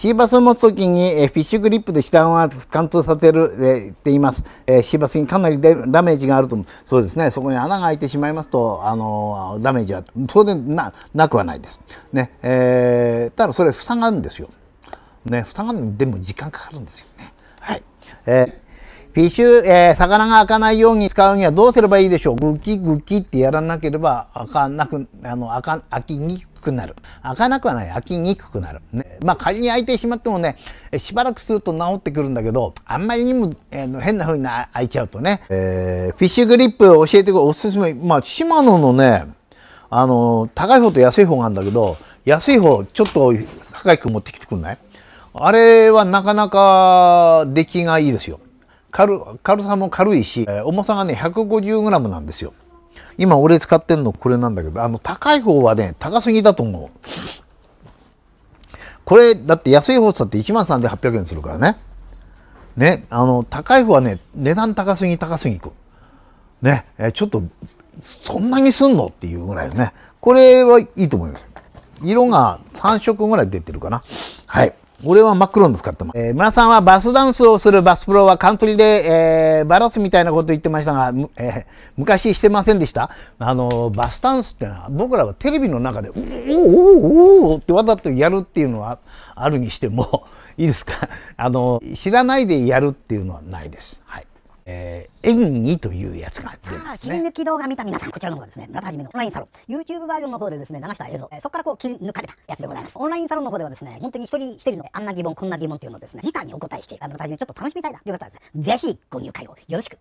シーバスを持つときに、えフィッシュグリップで下側を貫通させる、えっています、えシーバスにかなりダメージがあるとそうですねそこに穴が開いてしまいますと、あのダメージは当然ななくはないです、ねえー、ただそれ塞がるんですよ、ね、塞がるでも時間かかるんですよね、はいえーフィッシュ、えー、魚が開かないように使うにはどうすればいいでしょうグキグキってやらなければ開かなく、あの、開か、開きにくくなる。開かなくはない。開きにくくなる。ね、まあ仮に開いてしまってもね、しばらくすると治ってくるんだけど、あんまりにも、えー、変な風に開いちゃうとね、えー、フィッシュグリップ教えてくれ、おすすめ。まあ、シマノのね、あの、高い方と安い方があるんだけど、安い方、ちょっと、高いく持ってきてくんないあれはなかなか出来がいいですよ。軽、軽さも軽いし、重さがね、150g なんですよ。今俺使ってんのこれなんだけど、あの高い方はね、高すぎだと思う。これ、だって安い方だって1万3800円するからね。ね、あの、高い方はね、値段高すぎ、高すぎく。ね、えちょっと、そんなにすんのっていうぐらいですね。これはいいと思います。色が3色ぐらい出てるかな。はい。俺は真っ黒で使ってます。えー、村さんはバスダンスをするバスプロはカントリーで、えー、バラすみたいなこと言ってましたが、えー、昔してませんでしたあの、バスダンスってのは、僕らはテレビの中で、おーおおおおってわざとやるっていうのはあるにしても、いいですかあの、知らないでやるっていうのはないです。はい。えー、演技というやつが出ます、ね、あ、切り抜き動画見た皆さん、こちらの方がですね、村田はじめのオンラインサロン、YouTube バージョンの方でですね、流した映像、えー、そこからこう切り抜かれたやつでございます。オンラインサロンの方ではですね、本当に一人一人のあんな疑問、こんな疑問っていうのをですね、直にお答えして、村田はじめちょっと楽しみたいなという方はですね、ぜひご入会をよろしく